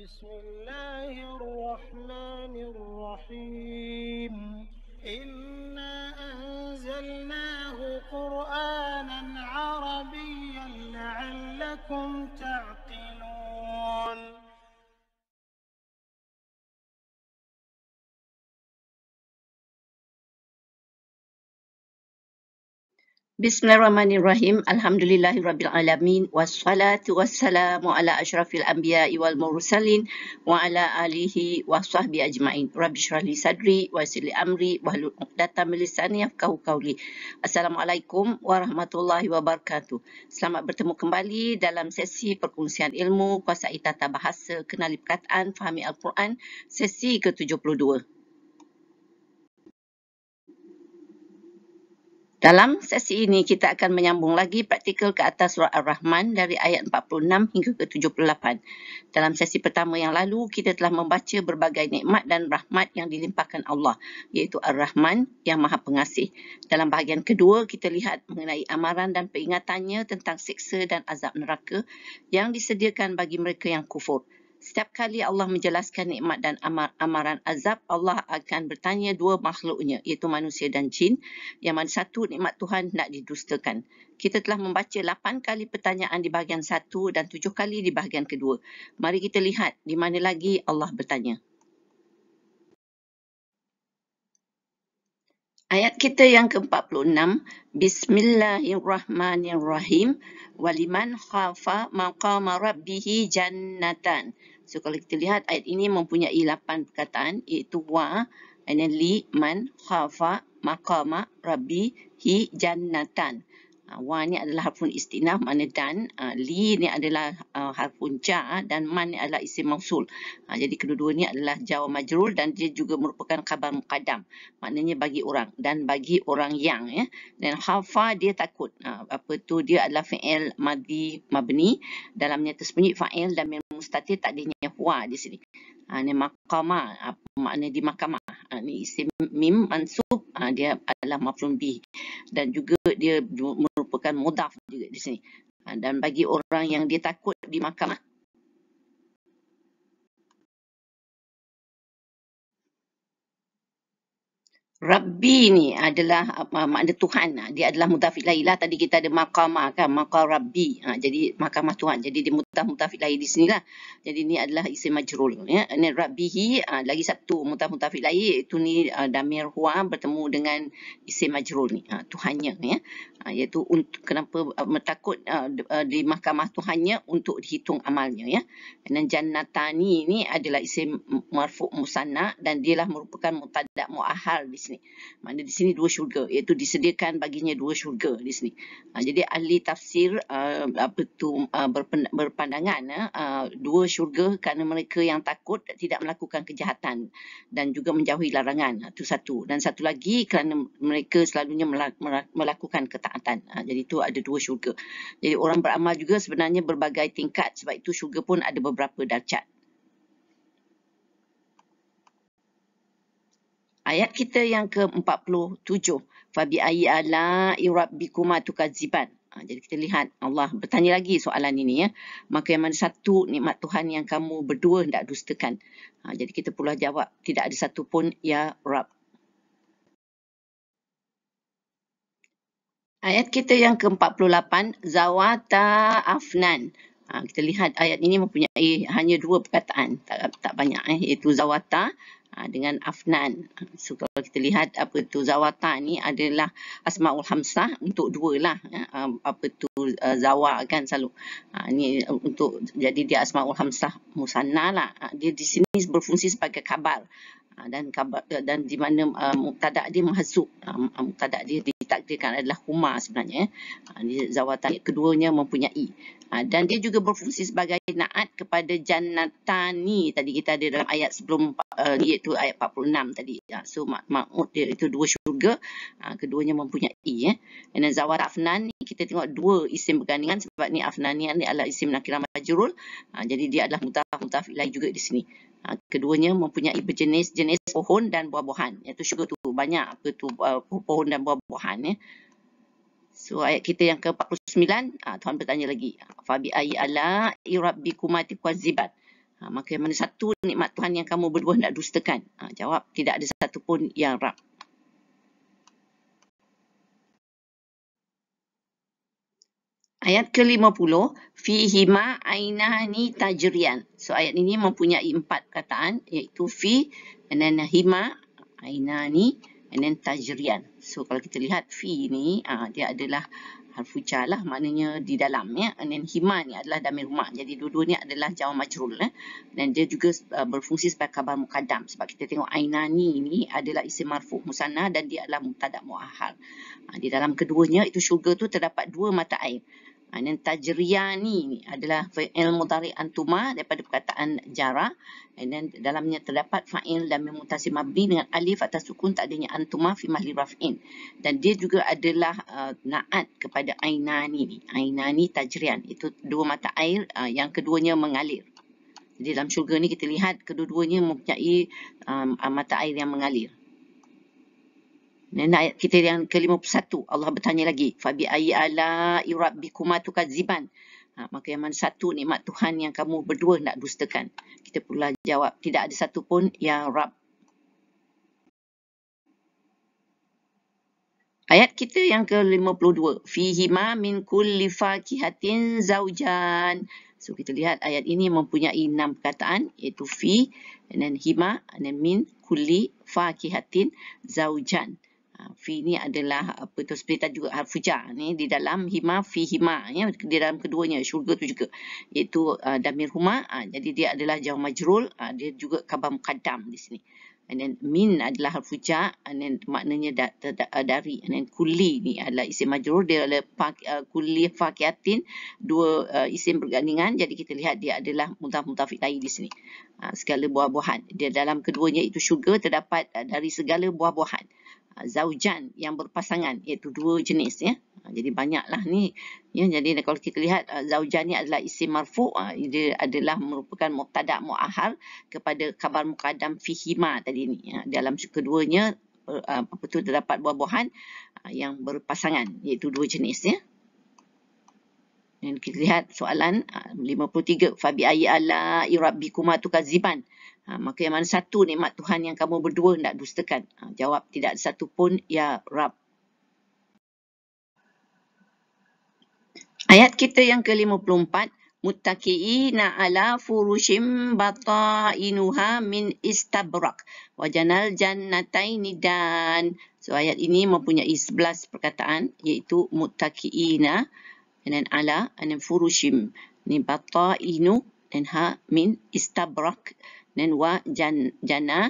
بسم الله الرحمن الرحيم إنا أنزلناه قرآنا عربيا لعلكم تعلمون Bismillahirrahmanirrahim. Alhamdulillahirabbil alamin wassalatu wassalamu ala asyrafil anbiya'i wal mursalin wa ala alihi washabbi ajmain. Rabbishrahli sadri wayassirli amri wahlul 'uqdatam min lisani yafqahu qawli. Assalamualaikum warahmatullahi wabarakatuh. Selamat bertemu kembali dalam sesi perkongsian ilmu kuasa tata bahasa kenali perkataan fahami al-Quran sesi ke-72. Dalam sesi ini kita akan menyambung lagi praktikal ke atas surah Ar-Rahman dari ayat 46 hingga ke 78. Dalam sesi pertama yang lalu kita telah membaca berbagai nikmat dan rahmat yang dilimpahkan Allah iaitu Ar-Rahman yang Maha Pengasih. Dalam bahagian kedua kita lihat mengenai amaran dan peringatannya tentang siksa dan azab neraka yang disediakan bagi mereka yang kufur setiap kali Allah menjelaskan nikmat dan amar, amaran azab, Allah akan bertanya dua makhluknya, iaitu manusia dan jin, yang mana satu nikmat Tuhan nak didustakan. Kita telah membaca lapan kali pertanyaan di bahagian satu dan tujuh kali di bahagian kedua. Mari kita lihat di mana lagi Allah bertanya. Ayat kita yang ke-46, Bismillahirrahmanirrahim, waliman khafa maqama rabbihi jannatan. So kalau kita lihat ayat ini mempunyai 8 perkataan iaitu wa, ana li, man, khafa, maqama, rabbi, hi, jannatan. Ah, wa ni adalah harfun istinah, mana dan. Ah, li ni adalah ah, harfun ja dan man ni adalah isim mausul. Jadi kedua-dua ni adalah jawa majrul dan dia juga merupakan khabar muqadam. Maknanya bagi orang dan bagi orang yang. Ya. Dan hafa dia takut. Apa tu dia adalah fa'il madhi mabni. Dalamnya tersembunyi fa'il dan ustaz tak ada nyahwa di sini. Ha, ni makamah, apa makna di makamah. Ha, ah, ni isim mim mansub, ha, dia adalah maflun bi. Dan juga dia merupakan mudaf juga di sini. Ha, dan bagi orang yang dia takut di mahkamah, Rabbi ni adalah uh, makna Tuhan. Uh, dia adalah mutafik lailah. Tadi kita ada makam, kan. Makam Rabbi. Uh, jadi makam Tuhan. Jadi dia mutaf mutafik di sini lah. Jadi ni adalah isim majrul. Ya. Ini Rabbihi uh, ha, lagi satu mutaf mutafik Itu ni uh, Damir Hua bertemu dengan isim majrul ni. Uh, Tuhannya. Ya. Ah, iaitu untuk, kenapa uh, takut uh, di mahkamah tu hanya untuk dihitung amalnya ya. Dan jannatani ini adalah isim marfu musanna dan dialah merupakan mutadak muahal di sini. Maksudnya di sini dua syurga iaitu disediakan baginya dua syurga di sini. Uh, jadi ahli tafsir uh, apa tu uh, berpandangan uh, dua syurga kerana mereka yang takut tidak melakukan kejahatan dan juga menjauhi larangan itu satu dan satu lagi kerana mereka selalunya melakukan ketak ketaatan. Ha, jadi itu ada dua syurga. Jadi orang beramal juga sebenarnya berbagai tingkat. Sebab itu syurga pun ada beberapa darjat. Ayat kita yang ke-47. ayi ala irabbikuma tukadziban. Ha, jadi kita lihat Allah bertanya lagi soalan ini ya. Maka yang mana satu nikmat Tuhan yang kamu berdua hendak dustakan. Ha, jadi kita pula jawab tidak ada satu pun ya Rabb Ayat kita yang ke-48, Zawata Afnan. Ha, kita lihat ayat ini mempunyai hanya dua perkataan, tak, tak banyak. Eh, iaitu Zawata ha, dengan Afnan. So, kalau kita lihat apa tu Zawata ni adalah Asma'ul hamzah untuk dua lah. Ya, ha, apa tu uh, Zawa kan selalu. Ha, ni uh, untuk, jadi dia Asma'ul hamzah Musanna lah. Ha, dia di sini berfungsi sebagai kabar. Ha, dan kabar, dan di mana uh, muktadak dia menghasuk. Uh, ha, muktadak dia di ditakdirkan adalah Huma sebenarnya. Ah, Ini zawatan keduanya mempunyai. Ah, dan dia juga berfungsi sebagai naat kepada Janatani. Tadi kita ada dalam ayat sebelum, ah, iaitu ayat 46 tadi. So, Ma'ud dia itu dua syurga. Keduanya mempunyai. Ya. Dan Zawar Afnan kita tengok dua isim bergandingan. Sebab ni afnani ni adalah isim Nakiram Majrul. Jadi, dia adalah mutaf-mutaf ilahi juga di sini. Ha, keduanya mempunyai berjenis-jenis pohon dan buah-buahan iaitu syurga tu banyak apa tu uh, pohon dan buah-buahan ya so ayat kita yang ke-49 uh, Tuhan bertanya lagi fa bi ayyi ala rabbikum atqazibat ha, maka yang mana satu nikmat Tuhan yang kamu berdua nak dustakan uh, jawab tidak ada satu pun yang rab Ayat ke-50, fihima ainani tajrian. So ayat ini mempunyai empat kataan, iaitu fi and then hima ainani and then tajrian. So kalau kita lihat fi ini, uh, ah, dia adalah harfu lah maknanya di dalam ya and then hima ni adalah damir rumah. Jadi dua-dua ni adalah jawab majrul ya. Dan dia juga uh, berfungsi sebagai khabar mukaddam sebab kita tengok ainani ini adalah isim marfu musanna dan dia adalah mubtada muahal. Uh, ah, di dalam keduanya itu syurga tu terdapat dua mata air dan tajriyah ni adalah fa'il mudhari antuma daripada perkataan jarak and dalamnya terdapat fa'il dan mutasim mabni dengan alif atas sukun tak adanya antuma fi mahli raf'in dan dia juga adalah uh, na'at kepada ainani ni ainani tajrian itu dua mata air uh, yang keduanya mengalir jadi dalam syurga ni kita lihat kedua-duanya mempunyai um, mata air yang mengalir ayat kita yang ke-51 Allah bertanya lagi fabi ayi ala rabbikuma tukadziban ha, maka yang mana satu nikmat Tuhan yang kamu berdua nak dustakan kita pula jawab tidak ada satu pun yang rab Ayat kita yang ke-52 fihi ma min kulli fakihatin zaujan So kita lihat ayat ini mempunyai enam perkataan iaitu fi and then hima and min kulli fakihatin zaujan. Fi ni adalah apa tu seperti tajuk Al-Fujar ni di dalam hima fi hima ya di dalam keduanya syurga tu juga iaitu uh, damir huma uh, jadi dia adalah jawab majrul uh, dia juga kabam muqaddam di sini and then min adalah Al-Fujar and then maknanya da, da, da, da, uh, dari and then kuli ni adalah isim majrul dia adalah fa, uh, kuli fakiatin dua uh, isim bergandingan jadi kita lihat dia adalah mudaf mudaf di sini uh, segala buah-buahan dia dalam keduanya itu syurga terdapat uh, dari segala buah-buahan Ah, zaujan yang berpasangan iaitu dua jenis ya. Ah, jadi banyaklah ni ya jadi kalau kita lihat ah, zaujan ni adalah isim marfu dia adalah merupakan mubtada muahal kepada khabar muqaddam fihima tadi ni ya. dalam keduanya apa terdapat buah-buahan yang berpasangan iaitu dua jenis ya. Dan kita lihat soalan 53. Ah, Fabi ayi ala irabbikuma tukaziban. Ha, maka yang mana satu nikmat Tuhan yang kamu berdua hendak dustakan. Ha, jawab tidak ada satu pun ya Rab. Ayat kita yang ke-54. Muttaki'ina ala furushim bata'inuha min istabrak. Wajanal jannataini dan. So ayat ini mempunyai 11 perkataan iaitu muttaki'ina. Muttaki'ina and then ala and furushim ni bata inu then ha min istabrak then wa jan jana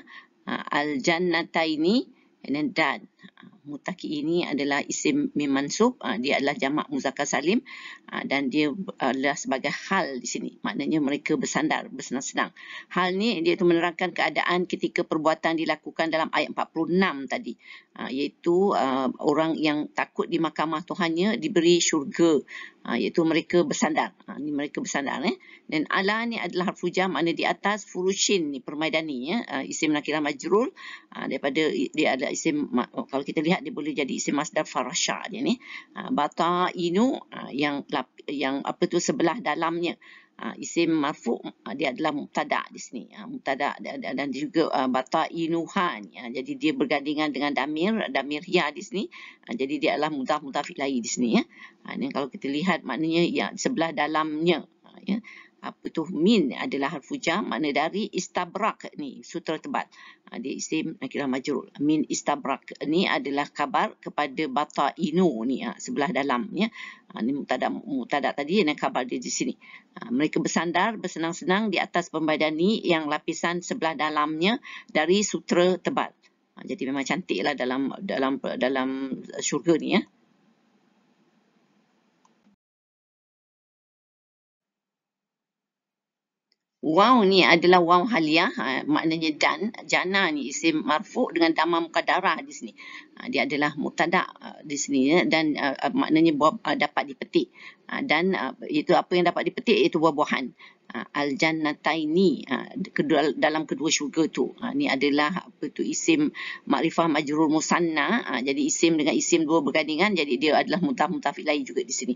uh, al jannataini and then dad Ah, mutaki ini adalah isim memansub. Ah, dia adalah jamak muzakar salim ah, dan dia adalah sebagai hal di sini. Maknanya mereka bersandar, bersenang-senang. Hal ni dia itu menerangkan keadaan ketika perbuatan dilakukan dalam ayat 46 tadi. Iaitu orang yang takut di mahkamah Tuhannya diberi syurga. Iaitu mereka bersandar. Ini mereka bersandar. Eh? Dan ala ni adalah harfu jam. Maknanya di atas furushin ni permaidani. Ya? Isim nakilah majrul. Daripada dia adalah isim kalau kita lihat dia boleh jadi isim masdar farasha dia ni. Ah, bata inu ah, yang yang apa tu sebelah dalamnya ah, isim marfu dia adalah mubtada di sini. Mubtada dan juga bata inuhan. Jadi dia bergandingan dengan damir damir ya di sini. Jadi dia adalah mudaf mudaf ilai di sini. Ya. Ini kalau kita lihat maknanya yang sebelah dalamnya. Ya apa tu min adalah harfu jar makna dari istabrak ni sutra tebat ha, dia isim nakilah majrur min istabrak ni adalah kabar kepada bata inu ni ha, sebelah dalam ya ni ha. mutada mutada tadi yang kabar dia di sini mereka bersandar bersenang-senang di atas pembadani yang lapisan sebelah dalamnya dari sutra tebat jadi memang cantiklah dalam dalam dalam syurga ni ya Waw ni adalah waw haliah, ha, maknanya dan, jana ni isim marfu dengan damam mukadara di sini. Ha, dia adalah mutada ha, di sini ya, dan maknanya buah, dapat dipetik. Dan itu apa yang dapat dipetik itu buah-buahan. Ah, al ah, kedua dalam kedua syurga tu. Ini ah, adalah apa tu isim makrifah majrur musanna. Jadi isim dengan isim dua bergandingan. Jadi dia adalah mutaf mutaf ilai juga di sini.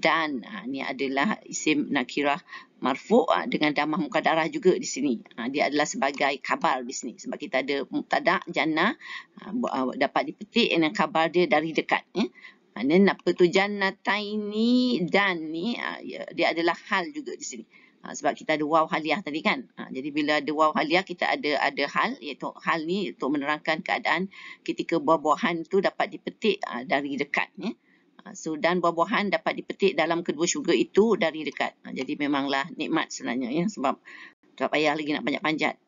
Dan ini adalah isim nakirah marfu dengan damah mukadarah juga di sini. Dia adalah sebagai kabar di sini. Sebab kita ada muktadak jannah dapat dipetik dan kabar dia dari dekat. Ya. Dan apa tu jannataini dan ni ya, dia adalah hal juga di sini. Ha, sebab kita ada waw haliah tadi kan. Ha, jadi bila ada waw haliah kita ada ada hal iaitu hal ni untuk menerangkan keadaan ketika buah-buahan tu dapat dipetik ha, dari dekat. Ya. Ha, so dan buah-buahan dapat dipetik dalam kedua syurga itu dari dekat. Ha, jadi memanglah nikmat sebenarnya ya, sebab tak payah lagi nak banyak panjat.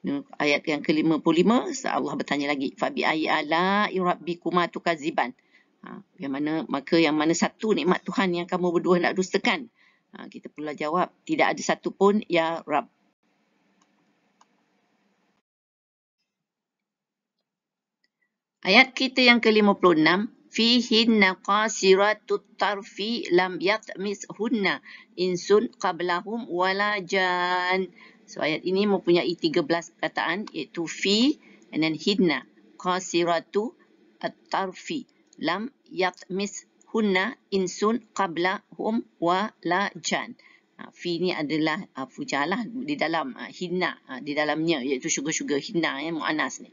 Hmm, ayat yang ke-55, Allah bertanya lagi. Fabi ayi ala irabbikuma tukaziban. Ha, yang mana, maka yang mana satu nikmat Tuhan yang kamu berdua nak dustakan. Ha, kita pula jawab, tidak ada satu pun ya Rab. Ayat kita yang ke-56, fihinna qasiratut tarfi lam yatmis hunna insun qablahum walajan So ayat ini mempunyai 13 perkataan iaitu fi and then hidna qasiratu at tarfi lam yatmis hunna insun qabla hum wa la jan. Ah, fi ni adalah uh, fujalah di dalam uh, ah, hina uh, di dalamnya iaitu syurga-syurga hina ya muannas ni.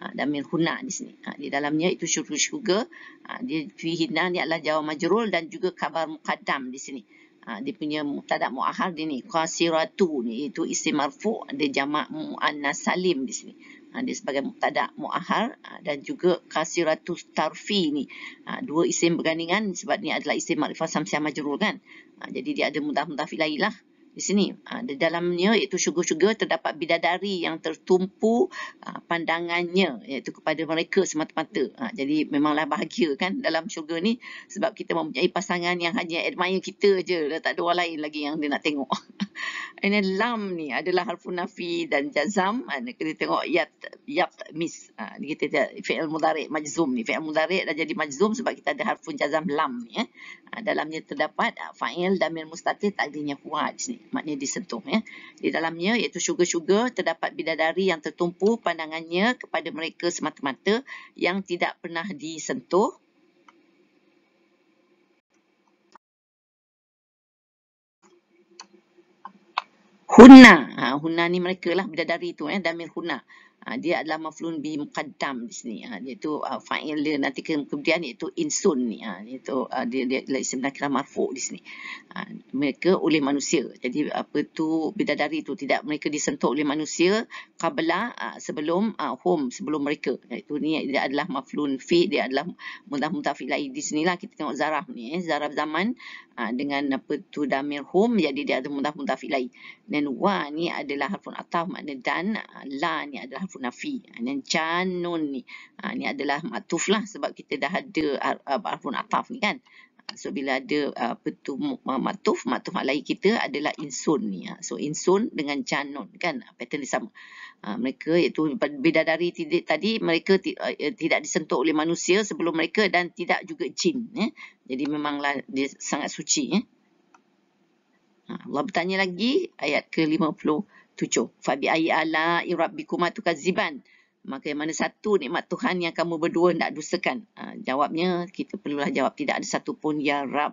Uh, dan hunna di sini. Uh, di dalamnya itu syurga-syurga uh, fi hina ni adalah jawab majrul dan juga kabar muqaddam di sini. Ha, dia punya mutada muahal dia ni. Qasiratu ni. Itu isim marfu. Dia jama' mu'annas salim di sini. Ha, dia sebagai muktada muahal ha, dan juga kasiratus tarfi ni ha, dua isim bergandingan sebab ni adalah isim makrifah samsiah majrur kan jadi dia ada mudah mudaf ilailah di sini ah, di dalamnya iaitu syurga-syurga terdapat bidadari yang tertumpu ah, pandangannya iaitu kepada mereka semata-mata. Ah, jadi memanglah bahagia kan dalam syurga ni sebab kita mempunyai pasangan yang hanya admire kita je. Dah tak ada orang lain lagi yang dia nak tengok. Ini lam ni adalah harfun nafi dan jazam. Kita tengok yat, yat, mis. Ini kita tengok fi'il mudarik, majzum ni. Fi'il mudarik dah jadi majzum sebab kita ada harfun jazam lam ni. Eh. Dalamnya terdapat fa'il damir mustatir tak adanya kuat ni maknanya disentuh. Ya. Di dalamnya iaitu sugar-sugar terdapat bidadari yang tertumpu pandangannya kepada mereka semata-mata yang tidak pernah disentuh. Hunna. Ha, hunna ni mereka lah bidadari tu. Eh, Damir Hunna. Ha, dia adalah maflun bi muqaddam di sini. Ha, dia itu uh, ha, fa'il dia nanti kemudian iaitu insun ni. Ha, dia itu uh, ha, dia, dia, dia isim nakira marfu di sini. Ha, mereka oleh manusia. Jadi apa tu bidadari itu tidak mereka disentuh oleh manusia qabla uh, sebelum uh, home sebelum mereka. Itu ni dia adalah maflun fi dia adalah mudah mutafi lai di sinilah kita tengok zarah ni eh. zarah zaman uh, dengan apa tu damir home jadi dia adalah mudah mutafi lai. Dan wa ni adalah harfun ataf makna dan uh, la ni adalah maf'ul nafi. Dan ha, canun ni, ha, ni adalah matuf lah sebab kita dah ada uh, arfun ataf ni kan. Ha, so, bila ada apa ha, tu, matuf, matuf alai kita adalah insun ni. So, insun dengan canun kan. Pattern dia sama. Mereka iaitu dari tadi, mereka eh, tidak disentuh oleh manusia sebelum mereka dan tidak juga jin. Eh. Jadi, memanglah dia sangat suci. Eh. Allah bertanya lagi ayat ke lima puluh tujuh. Fabi ayi ala irabbikuma tukaziban. Maka yang mana satu nikmat Tuhan yang kamu berdua tidak dusakan? Ha, jawabnya, kita perlulah jawab. Tidak ada satu pun, ya Rab.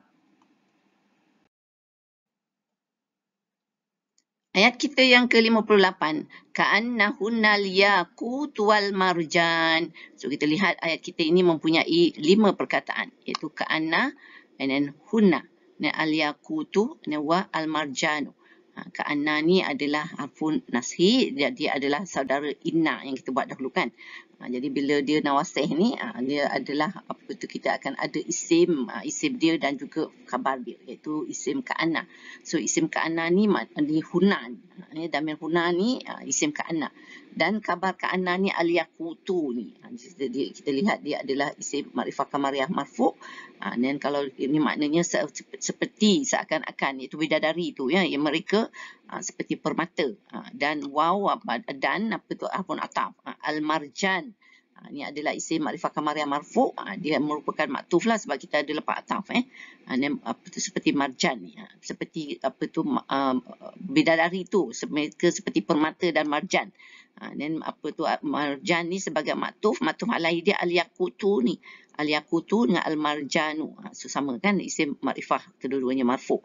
Ayat kita yang ke-58. Ka'annahunnal yakut wal marjan. So, kita lihat ayat kita ini mempunyai lima perkataan. Iaitu ka'annah, and then hunna, and al-yakutu, and wa al-marjanu. Ha, Kak Anna ni adalah Arfun ha, Nasih. jadi adalah saudara Inna yang kita buat dahulu kan. Ha, jadi bila dia Nawaseh ni, dia adalah apa itu kita akan ada isim, isim dia dan juga kabar dia iaitu isim Kak Anna. So isim Kak Anna ni, ni Hunan. Damir Hunan ni isim Kak Anna. Dan kabar Kak Anna ni Aliyah Kutu ni. Jadi, kita lihat dia adalah isim Marifah Kamariah Marfuq. Ha, dan kalau ini maknanya se seperti seakan-akan itu bidadari itu ya yang mereka ha, seperti permata ha, dan wow apa dan apa tu ataupun ataf ha, al marjan ha, ini adalah isi makrifah kamaria yang marfu ha, dia merupakan maktuf lah sebab kita ada lepas ataf eh ha, dan, apa tu, seperti marjan ya. seperti apa tu ma, uh, bidadari itu mereka seperti permata dan marjan ha, dan apa tu marjan ni sebagai maktuf maktuf alaih dia al yakutu ni al-yakutu dengan al-marjanu. Ha, so, sama kan isim ma'rifah kedua-duanya marfu.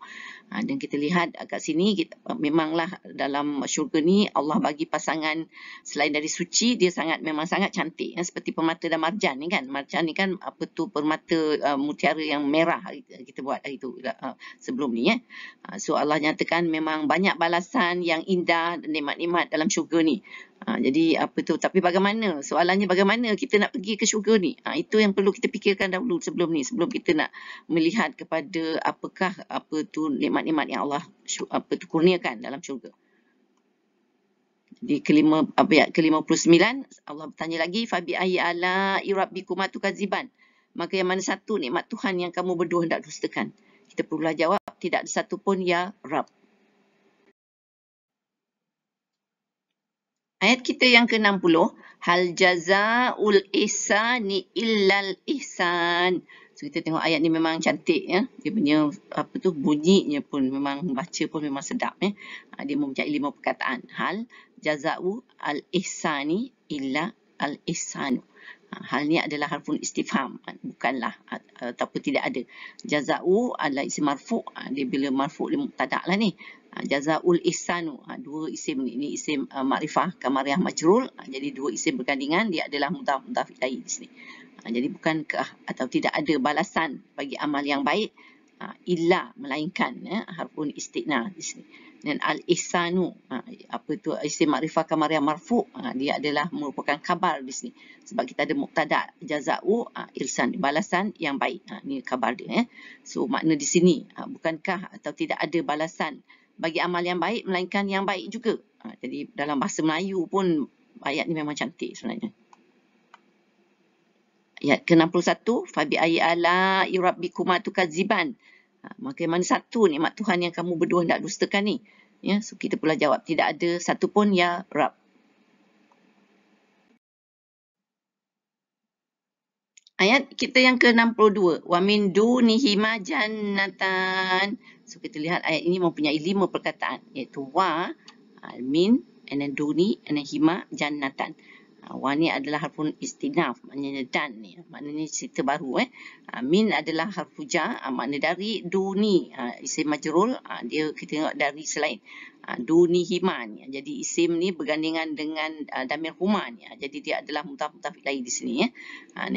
Ha, dan kita lihat kat sini kita, memanglah dalam syurga ni Allah bagi pasangan selain dari suci dia sangat memang sangat cantik. Ya, seperti permata dan marjan ni kan. Marjan ni kan apa tu permata uh, mutiara yang merah kita buat itu uh, uh, sebelum ni. Ya. so Allah nyatakan memang banyak balasan yang indah dan nikmat-nikmat dalam syurga ni. Ha, jadi apa tu tapi bagaimana soalannya bagaimana kita nak pergi ke syurga ni ha, itu yang perlu kita kita fikirkan dahulu sebelum ni sebelum kita nak melihat kepada apakah apa tu nikmat-nikmat yang Allah apa tu kurniakan dalam syurga. Di kelima apa ayat ke-59 Allah bertanya lagi fabi ayi ala rabbikum atukaziban. Maka yang mana satu nikmat Tuhan yang kamu berdua hendak dustakan? Kita perlulah jawab tidak ada satu pun ya Rab. Ayat kita yang ke-60, Hal jaza'ul ihsani illal ihsan. So, kita tengok ayat ni memang cantik ya. Dia punya apa tu bunyinya pun memang baca pun memang sedap ya. Ha, dia mempunyai lima perkataan. Hal jazaul al ihsani illa al ihsan. Ha, hal ini adalah harfun istifham. Ha, bukanlah ha, ataupun tidak ada. Jaza'u adalah isim marfu' dia bila marfu' dia muktada' lah ni. Jaza'ul ihsanu. Dua isim ni. Ini isim ma'rifah. Kamariah majrul. Jadi dua isim bergandingan dia adalah mudaf-mudaf ilahi di sini. Jadi bukankah atau tidak ada balasan bagi amal yang baik illa melainkan ya, harfun istiqna di sini dan al-ihsanu ha, apa tu isim makrifah kamar yang marfu ha, dia adalah merupakan khabar di sini sebab kita ada muktada jazau ha, ihsan balasan yang baik ni khabar dia eh so makna di sini bukankah atau tidak ada balasan bagi amal yang baik melainkan yang baik juga jadi dalam bahasa Melayu pun ayat ni memang cantik sebenarnya ayat ke-61 fabi ayala rabbikum atukaziban Ha, maka mana satu nikmat Tuhan yang kamu berdua nak dustakan ni? Ya, so kita pula jawab tidak ada satu pun ya Rab. Ayat kita yang ke-62. Wa min dunihima jannatan. So kita lihat ayat ini mempunyai lima perkataan iaitu wa, al min, and then duni, and then hima, jannatan. Wah ni adalah harfun istinaf, maknanya dan ni. Maknanya cerita baru eh. Ah, min adalah harfu ja, ah, makna dari duni. Ah, isim majrul, dia kita tengok dari selain. Duni hima ni. Jadi isim ni bergandingan dengan damir huma ni. Jadi dia adalah mutaf-mutaf ilahi di sini eh.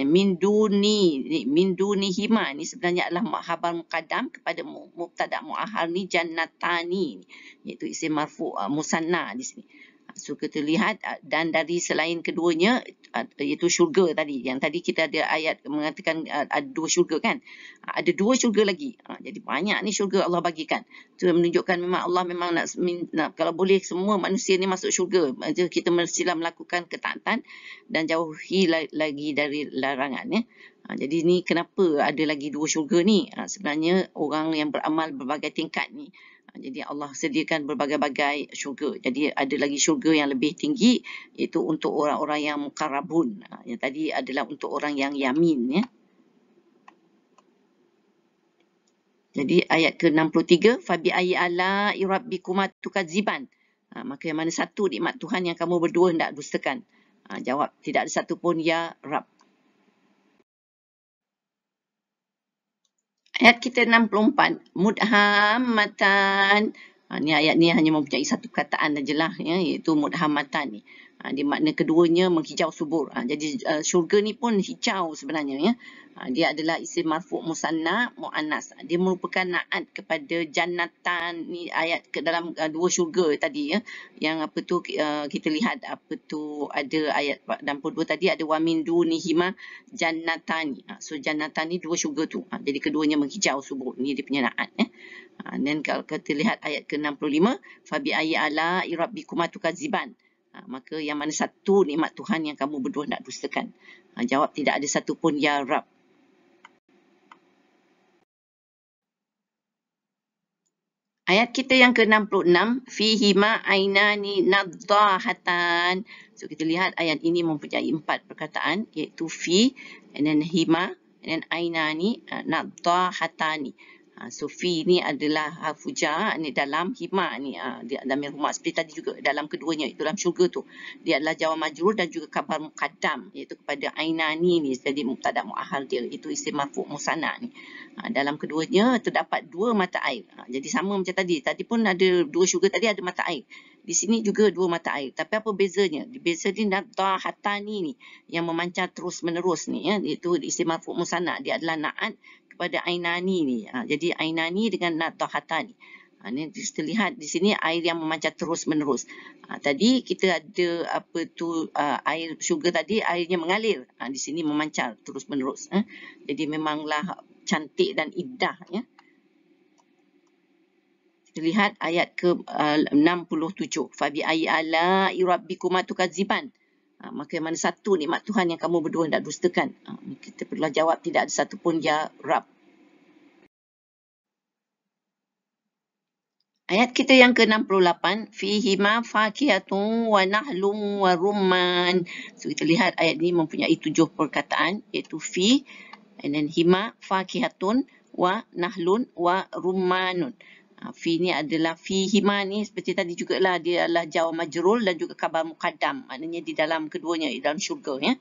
Min ni, min ni hima ni sebenarnya adalah makhabar mukadam kepada mutadak mu'ahar ni jannatani. Iaitu isim marfu musanna di sini. So kita lihat ah, dan dari selain keduanya ah, iaitu syurga tadi yang tadi kita ada ayat mengatakan ah, ada dua syurga kan ada dua syurga lagi jadi banyak ni syurga Allah bagikan itu menunjukkan memang Allah memang nak, nak kalau boleh semua manusia ni masuk syurga kita mestilah melakukan ketaatan dan jauhi lagi dari larangan ya jadi ni kenapa ada lagi dua syurga ni sebenarnya orang yang beramal berbagai tingkat ni jadi Allah sediakan berbagai-bagai syurga. Jadi ada lagi syurga yang lebih tinggi iaitu untuk orang-orang yang mukarrabun. Ha, yang tadi adalah untuk orang yang yamin ya. Jadi ayat ke-63 fabi ayi ala rabbikum tukadziban. Ha, maka yang mana satu nikmat Tuhan yang kamu berdua hendak dustakan? Ha, jawab tidak ada satu pun ya Rab. Ayat kita 64. Mudhamatan. Ha, ni ayat ni hanya mempunyai satu kataan sajalah. Ya, iaitu mudhamatan ni. Ha, dia makna keduanya menghijau subur. Ha, jadi uh, syurga ni pun hijau sebenarnya. Ya. Ha, dia adalah isi marfuq musanna mu'anas. Dia merupakan naat kepada jannatan ni ayat ke dalam uh, dua syurga tadi ya. Yang apa tu uh, kita lihat apa tu ada ayat dan pun tadi ada wamin dunihima jannatan. Ha, so jannatan ni dua syurga tu. Ha, jadi keduanya menghijau subur. Ni dia punya naat ya. Ha, dan kalau kita lihat ayat ke-65 fabi ayi ala kumatu kaziban. Ha, maka yang mana satu nikmat Tuhan yang kamu berdua nak dustakan? Ha, jawab tidak ada satu pun ya Rab. Ayat kita yang ke-66 fihi ma ainani nadhahatan. So kita lihat ayat ini mempunyai empat perkataan iaitu fi and then hima and then ainani uh, ah, nadhahatani. Ha, Sufi ni adalah ha, fuja ni dalam hima ni ha, dia dalam rumah seperti tadi juga dalam keduanya itu dalam syurga tu dia adalah jawab majrur dan juga kabar mukaddam iaitu kepada ainani ni jadi mubtada muahal dia itu isim marfu musanna ni ha, dalam keduanya terdapat dua mata air ha, jadi sama macam tadi tadi pun ada dua syurga tadi ada mata air di sini juga dua mata air tapi apa bezanya di beza ni hatani ni yang memancar terus menerus ni ya iaitu isim marfu musanna dia adalah naat kepada Ainani ni. Ha, jadi Ainani dengan Natahata ni. Ha, ni kita lihat di sini air yang memancar terus menerus. Ha, tadi kita ada apa tu uh, air sugar tadi airnya mengalir. Ha, di sini memancar terus menerus. Ha. Eh. Jadi memanglah cantik dan indah. Ya. Kita lihat ayat ke eh, uh, 67. Fabi ayi ala irabbikumatukaziban. Fabi Ha, maka mana satu nikmat Tuhan yang kamu berdua hendak dustakan? Ha, kita perlu jawab tidak ada satu pun ya Rab. Ayat kita yang ke-68 fihi ma faqiyatu wa nahlu wa rumman. So kita lihat ayat ini mempunyai tujuh perkataan iaitu fi and then hima faqiyatun wa nahlun wa rummanun. Ha, fi ni adalah fi hima ni seperti tadi juga lah dia adalah jawab majrul dan juga kabar mukaddam. Maknanya di dalam keduanya di dalam syurga ya.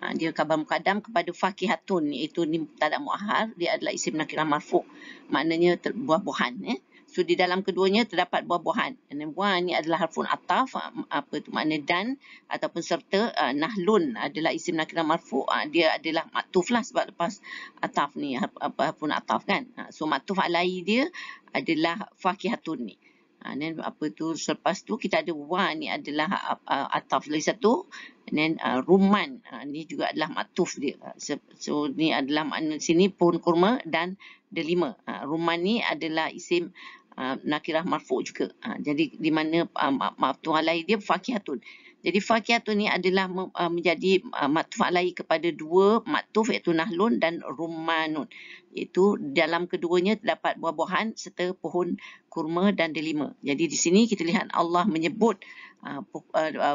Ha, dia kabar mukaddam kepada fakihatun iaitu ni tak ada muahar dia adalah isim nakirah marfu. Maknanya buah-buahan ya. So di dalam keduanya terdapat buah-buahan. And buah ni adalah harfun ataf ah, apa itu makna dan ataupun serta uh, nahlun adalah isim nakirah marfu uh, dia adalah maktuf lah sebab lepas ataf ni apa harfun ataf kan. Uh, so maktuf alai dia adalah fakihatun ni. And then apa tu selepas tu kita ada wa ni adalah uh, ataf lagi satu and then uh, ruman uh, ni juga adalah matuf dia so, so ni adalah makna sini pun kurma dan delima uh, ruman ni adalah isim Ah, nakirah marfu' juga. Ha, jadi di mana uh, ah, matfu' alai dia fakihatun. Jadi fakihatun ni adalah uh, menjadi uh, matfu' alai kepada dua matuf iaitu nahlun dan rumanun. Itu dalam keduanya terdapat buah-buahan serta pohon kurma dan delima. Jadi di sini kita lihat Allah menyebut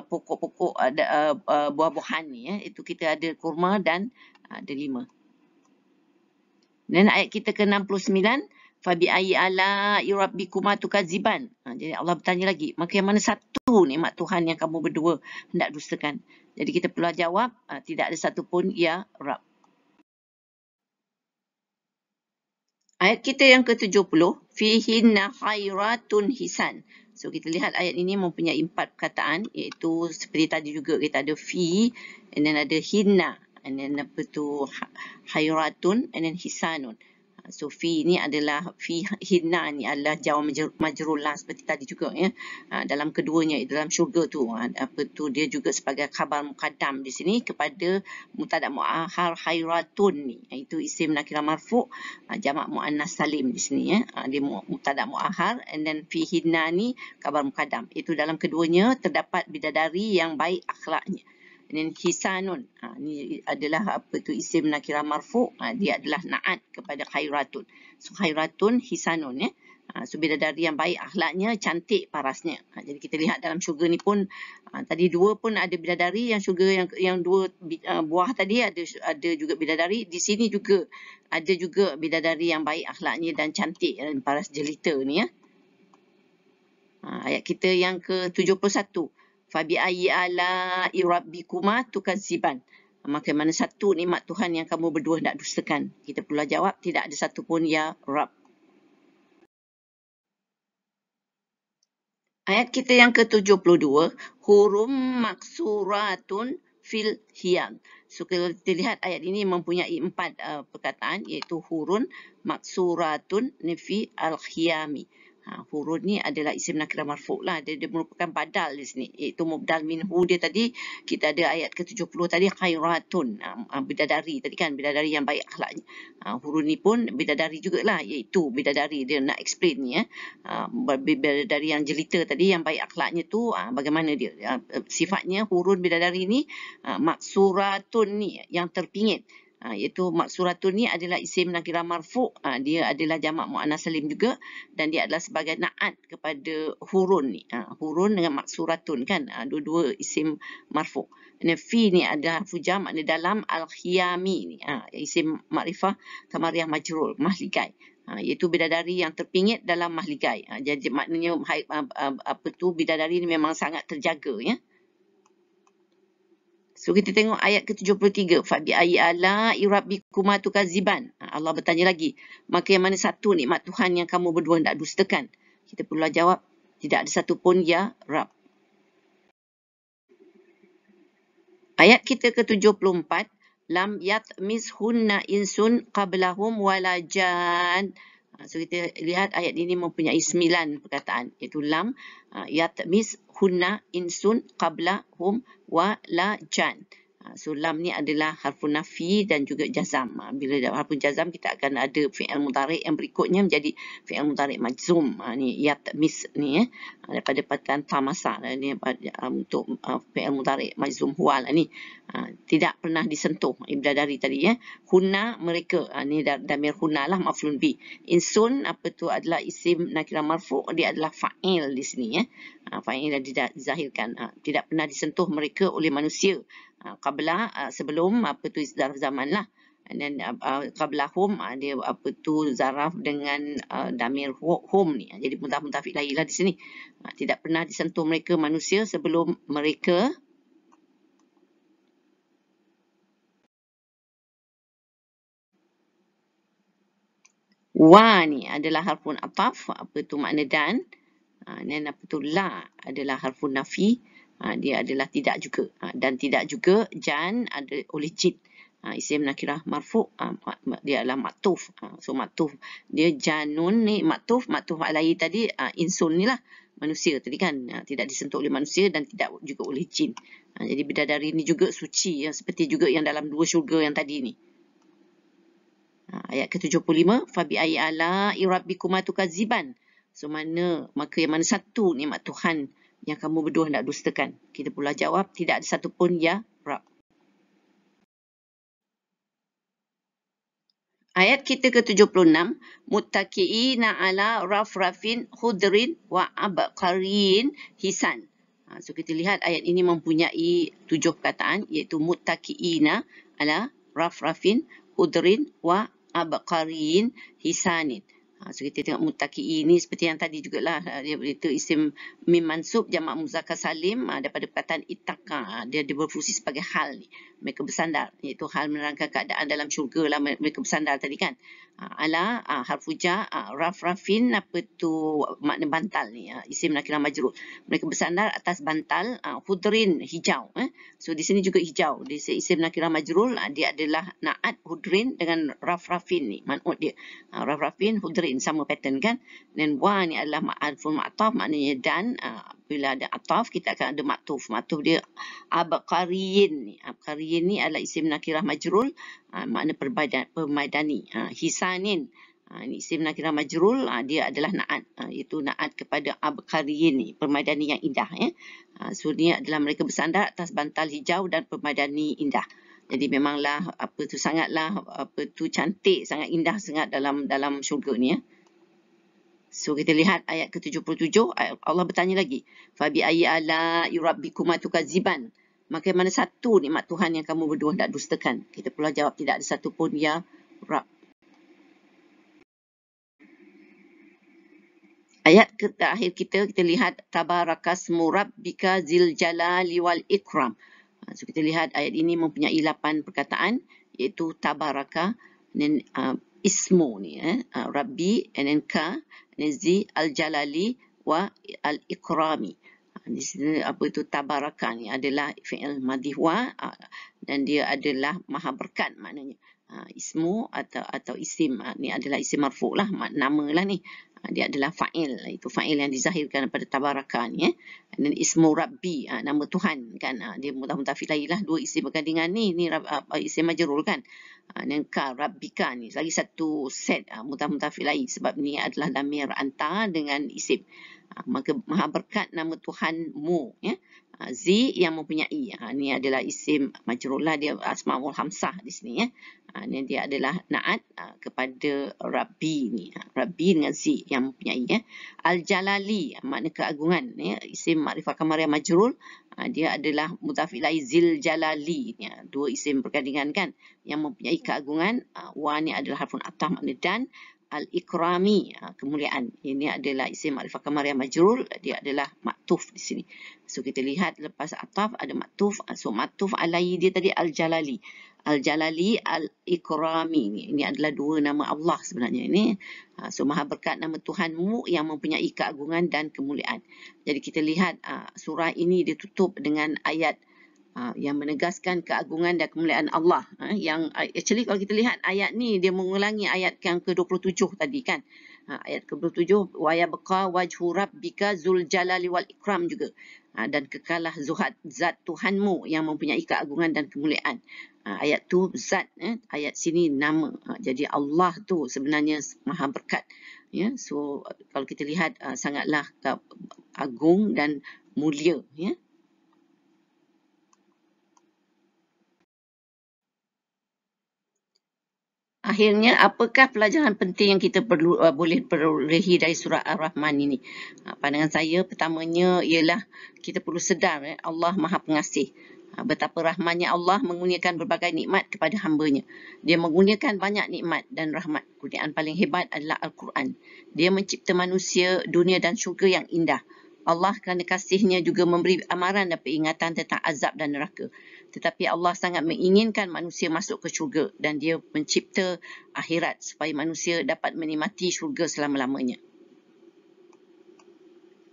pokok-pokok uh, uh, buah-buahan ni ya. Itu kita ada kurma dan uh, delima. Dan ayat kita ke-69 Fabi Fabi'ayi ala irabbikuma tukaziban. Ha, jadi Allah bertanya lagi. Maka yang mana satu nikmat Tuhan yang kamu berdua hendak dustakan. Jadi kita perlu jawab. Ha, tidak ada satu pun ya Rab. Ayat kita yang ke-70. Fihinna khairatun hisan. So kita lihat ayat ini mempunyai empat perkataan. Iaitu seperti tadi juga kita ada fi. And then ada hinna. And then apa tu? Hayratun. And then Hisanun. So fi ni adalah fi hina ni adalah jawab majrulah seperti tadi juga ya. Ha, dalam keduanya dalam syurga tu ha, apa tu dia juga sebagai khabar mukaddam di sini kepada mutada muahar khairatun ni. Ha, itu isim nakirah marfu jamak muannas salim di sini ya. Dia mutada muahar and then fi hina ni khabar mukaddam. Itu dalam keduanya terdapat bidadari yang baik akhlaknya. Ini kisanun. Ha, ini adalah apa tu isim nakira marfu. Ha, dia adalah naat kepada khairatun. So khairatun hisanun ya. Ha, so bidadari yang baik akhlaknya, cantik parasnya. Ha, jadi kita lihat dalam syurga ni pun ha, tadi dua pun ada dari yang syurga yang yang dua uh, buah tadi ada ada juga dari Di sini juga ada juga dari yang baik akhlaknya dan cantik dan paras jelita ni ya. Ha, ayat kita yang ke tujuh puluh satu. Fabi Fabi'ayi ala irabbikuma tukaziban. Maka mana satu nikmat Tuhan yang kamu berdua nak dustakan? Kita pula jawab, tidak ada satu pun ya Rabb. Ayat kita yang ke-72, hurum maksuratun fil hiyam. So, kalau kita lihat ayat ini mempunyai empat uh, perkataan iaitu hurun maksuratun nifi al-khiyami. Ha, hurud ni adalah isim nakirah marfuk lah. Dia, dia merupakan badal di sini. Iaitu mubdal min dia tadi. Kita ada ayat ke-70 tadi. Khairatun. Ha, ha, bidadari tadi kan. Bidadari yang baik akhlaknya. Ha, hurud ni pun bidadari jugalah. Iaitu bidadari. Dia nak explain ni ya. Ha, bidadari yang jelita tadi. Yang baik akhlaknya tu. Ha, bagaimana dia. Ha, sifatnya hurud bidadari ni. Ha, maksuratun ni. Yang terpingit ha, iaitu maksuratul ni adalah isim nakira marfu ha, dia adalah jamak mu'ana salim juga dan dia adalah sebagai na'at kepada hurun ni ha, hurun dengan maksuratun kan ha, dua-dua isim marfu ni fi ni adalah fujam makna dalam al-khiyami ni ha, isim ma'rifah kamariah majrul mahligai Ha, iaitu bidadari yang terpingit dalam mahligai. Ha, jadi maknanya ha, ha, apa tu bidadari ni memang sangat terjaga ya. So kita tengok ayat ke-73 Fabi ayi ala irabbikum matukaziban. Ha, Allah bertanya lagi, maka yang mana satu nikmat Tuhan yang kamu berdua hendak dustakan? Kita perlu jawab, tidak ada satu pun ya Rabb. Ayat kita ke-74 lam yatmis hunna insun qablahum wala jan Ha, so kita lihat ayat ini mempunyai sembilan perkataan iaitu lam, ha, yatmis, hunna, insun, qabla, hum, wa, la, jan. Ha, so, lam ni adalah harfun nafi dan juga jazam. Ha, bila ada harfun jazam, kita akan ada fi'il mutarik yang berikutnya menjadi fi'il mutarik majzum. Ini ha, yat mis ni ya. Daripada perkataan tamasa. Ini untuk fi'il mutarik majzum huwal ni. Tidak pernah disentuh. Ibda dari tadi ya. Huna mereka. Ini damir huna lah maflun bi. Insun apa tu adalah isim nakira marfu. Dia adalah fa'il di sini ya. Fa'il yang dizahirkan. Tidak pernah disentuh mereka oleh manusia. Ah, qabla uh, sebelum apa tu zarf zaman lah dan uh, ah, qabla hum uh, dia apa tu zarf dengan uh, damir hum ni jadi muntah muntah lah di sini uh, tidak pernah disentuh mereka manusia sebelum mereka Wa ni adalah harfun ataf, apa tu makna dan. Dan apa tu la adalah harfun nafi ha, dia adalah tidak juga ha, dan tidak juga jan ada oleh jid ha, isim nakirah marfu ha, dia adalah matuf ha, so matuf dia janun ni matuf matuf alai tadi ha, insun ni lah manusia tadi kan ha, tidak disentuh oleh manusia dan tidak juga oleh jin ha, jadi dari ni juga suci ya, seperti juga yang dalam dua syurga yang tadi ni ha, ayat ke-75 fabi ayala irabbikumatukaziban so mana maka yang mana satu nikmat Tuhan yang kamu berdua nak dustakan? Kita pula jawab, tidak ada satu pun ya, Rab. Ayat kita ke-76, Mutaki'ina ala rafrafin khudrin wa abakariin hisan. Ha, so kita lihat ayat ini mempunyai tujuh perkataan iaitu mutaki'ina ala rafrafin khudrin wa abakariin hisanin. Ha, so kita tengok mutaki ini seperti yang tadi juga lah. Ha, Itu isim mim mansub jama' muzakkar salim ha, daripada perkataan itaka. Ha, dia, dia berfungsi sebagai hal ni. Mereka bersandar. Iaitu hal menerangkan keadaan dalam syurga lah mereka bersandar tadi kan. Ah, ala uh, ah, harfu ja uh, ah, raf rafin apa tu makna bantal ni uh, isim laki lam majrur mereka bersandar atas bantal uh, hudrin hijau eh. so di sini juga hijau di sini isim laki lam majrur uh, dia adalah naat hudrin dengan raf rafin ni manut dia uh, raf rafin hudrin sama pattern kan dan wa ni adalah ma'arful ma'taf maknanya dan uh, bila ada ataf kita akan ada maktuf maktuf dia abqariyin abqariyin ni adalah isim nakirah majrul ah, makna permadani ah, hisanin ah, ini isim nakirah majrul dia adalah naat itu naat kepada abqariyin ni permadani yang indah ya sunnya adalah mereka bersandar atas bantal hijau dan permadani indah jadi memanglah apa tu sangatlah apa tu cantik sangat indah sangat dalam dalam syurga ni ya So kita lihat ayat ke-77 Allah bertanya lagi fabi ayyi ala yurabbikum atukaziban maka mana satu nikmat Tuhan yang kamu berdua hendak dustakan kita pula jawab tidak ada satu pun ya rab Ayat ke akhir kita kita lihat tabarakas murabbika zil jalali wal ikram ha, so kita lihat ayat ini mempunyai lapan perkataan iaitu tabaraka dan uh, ismu ni eh uh, rabbi and ka Nizi al-Jalali wa al-Ikrami. Ha, di sini apa itu tabarakan ini adalah fi'il madihwa ha, dan dia adalah maha berkat maknanya. Ha, ismu atau atau isim ni adalah isim marfu lah, nama lah ni. Ah, dia adalah fa'il itu fa'il yang dizahirkan pada tabarakan ya dan ismu rabbi ah, nama tuhan kan ah, dia mudah mutafilailah dua isim bergandingan ni ni isim majrur kan dan ka rabbika ni lagi satu set mudah mutafilai sebab ni adalah damir anta dengan isim maka maha berkat nama tuhanmu ya Ha, Z yang mempunyai. Ha, ini adalah isim majrullah dia Asmaul Hamsah di sini. Ya. Ha, ini dia adalah naat ha, kepada Rabbi ni. Ha, Rabbi dengan Z yang mempunyai. Ya. Al-Jalali ha, makna keagungan. Ya. Isim Ma'rifah Kamar majrul. Ha, dia adalah mutafi'lai Zil Jalali. Ya. Ha. Dua isim bergandingan kan. Yang mempunyai keagungan. Ha, wa ni adalah harfun atah makna dan al-ikrami ha, kemuliaan ini adalah isim alifah kamariyah majrur dia adalah maktuf di sini so kita lihat lepas ataf ada maktuf so maktuf alai dia tadi al-jalali al-jalali al-ikrami ini adalah dua nama Allah sebenarnya ini ha, so maha berkat nama Tuhanmu yang mempunyai keagungan dan kemuliaan jadi kita lihat ha, surah ini ditutup dengan ayat Ha, yang menegaskan keagungan dan kemuliaan Allah. Ha, yang actually kalau kita lihat ayat ni dia mengulangi ayat yang ke-27 tadi kan. Ha, ayat ke-27 wa ya baqa wajhu rabbika zul jalali wal ikram juga. dan kekalah zuhad zat Tuhanmu yang mempunyai keagungan dan kemuliaan. ayat tu zat eh? ayat sini nama. jadi Allah tu sebenarnya Maha berkat. Ya, so kalau kita lihat sangatlah agung dan mulia ya. akhirnya apakah pelajaran penting yang kita perlu uh, boleh perolehi dari surah Ar-Rahman ini? Uh, pandangan saya pertamanya ialah kita perlu sedar eh, Allah Maha Pengasih. Uh, betapa rahmannya Allah mengurniakan berbagai nikmat kepada hambanya. Dia mengurniakan banyak nikmat dan rahmat. Kurniaan paling hebat adalah Al-Quran. Dia mencipta manusia, dunia dan syurga yang indah. Allah kerana kasihnya juga memberi amaran dan peringatan tentang azab dan neraka tetapi Allah sangat menginginkan manusia masuk ke syurga dan dia mencipta akhirat supaya manusia dapat menikmati syurga selama-lamanya.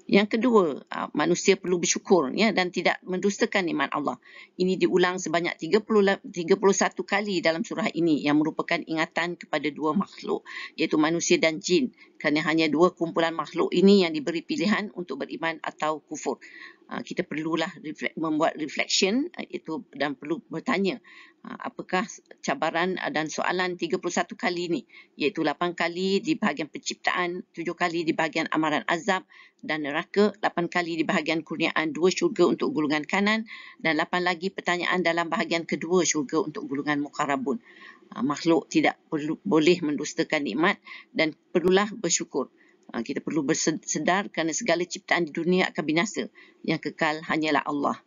Yang kedua, ah, manusia perlu bersyukur ya, dan tidak mendustakan iman Allah. Ini diulang sebanyak 30, 31 kali dalam surah ini yang merupakan ingatan kepada dua makhluk iaitu manusia dan jin kerana hanya dua kumpulan makhluk ini yang diberi pilihan untuk beriman atau kufur. Ah, kita perlulah reflect, membuat reflection ah, itu dan perlu bertanya ah, apakah cabaran dan soalan 31 kali ini iaitu 8 kali di bahagian penciptaan, 7 kali di bahagian amaran azab dan neraka, 8 kali di bahagian kurniaan dua syurga untuk gulungan kanan dan 8 lagi pertanyaan dalam bahagian kedua syurga untuk gulungan mukarrabun. Ah, makhluk tidak perlu boleh mendustakan nikmat dan perlulah bersyukur. Ah, kita perlu bersedar kerana segala ciptaan di dunia akan binasa. Yang kekal hanyalah Allah.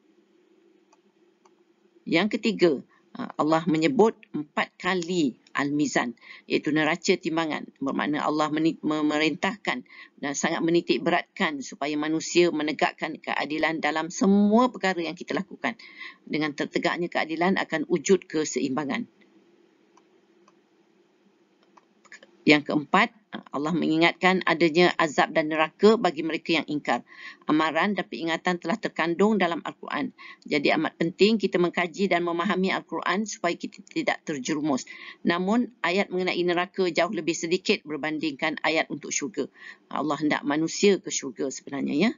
Yang ketiga, ah, Allah menyebut empat kali Al-Mizan iaitu neraca timbangan bermakna Allah memerintahkan dan sangat menitik beratkan supaya manusia menegakkan keadilan dalam semua perkara yang kita lakukan. Dengan tertegaknya keadilan akan wujud keseimbangan. Yang keempat, Allah mengingatkan adanya azab dan neraka bagi mereka yang ingkar. Amaran dan peringatan telah terkandung dalam Al-Quran. Jadi amat penting kita mengkaji dan memahami Al-Quran supaya kita tidak terjerumus. Namun, ayat mengenai neraka jauh lebih sedikit berbandingkan ayat untuk syurga. Allah hendak manusia ke syurga sebenarnya. ya.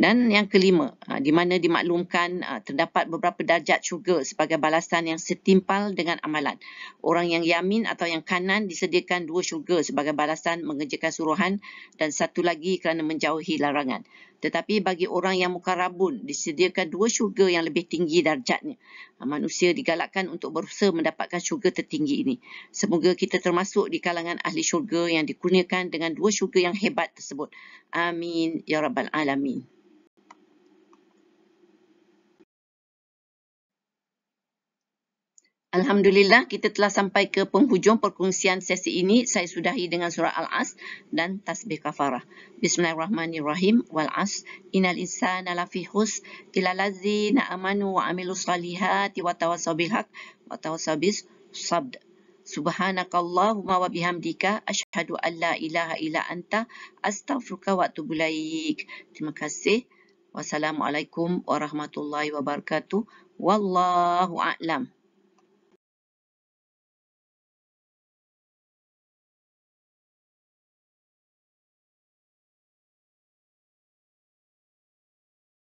Dan yang kelima, ah, di mana dimaklumkan ah, terdapat beberapa darjat syurga sebagai balasan yang setimpal dengan amalan. Orang yang yamin atau yang kanan disediakan dua syurga sebagai balasan mengerjakan suruhan dan satu lagi kerana menjauhi larangan. Tetapi bagi orang yang mukarabun, disediakan dua syurga yang lebih tinggi darjatnya. Ah, manusia digalakkan untuk berusaha mendapatkan syurga tertinggi ini. Semoga kita termasuk di kalangan ahli syurga yang dikurniakan dengan dua syurga yang hebat tersebut. Amin. Ya Rabbal Alamin. Alhamdulillah kita telah sampai ke penghujung perkongsian sesi ini. Saya sudahi dengan surah Al-As dan tasbih kafarah. Bismillahirrahmanirrahim. Wal As. Innal insana lafi hus ila ladzina amanu wa amilus salihati wa tawassaw bil haq wa tawassaw sabd. Subhanakallahumma wa bihamdika asyhadu an la ilaha illa anta astaghfiruka wa atubu ilaik. Terima kasih. Wassalamualaikum warahmatullahi wabarakatuh. Wallahu a'lam.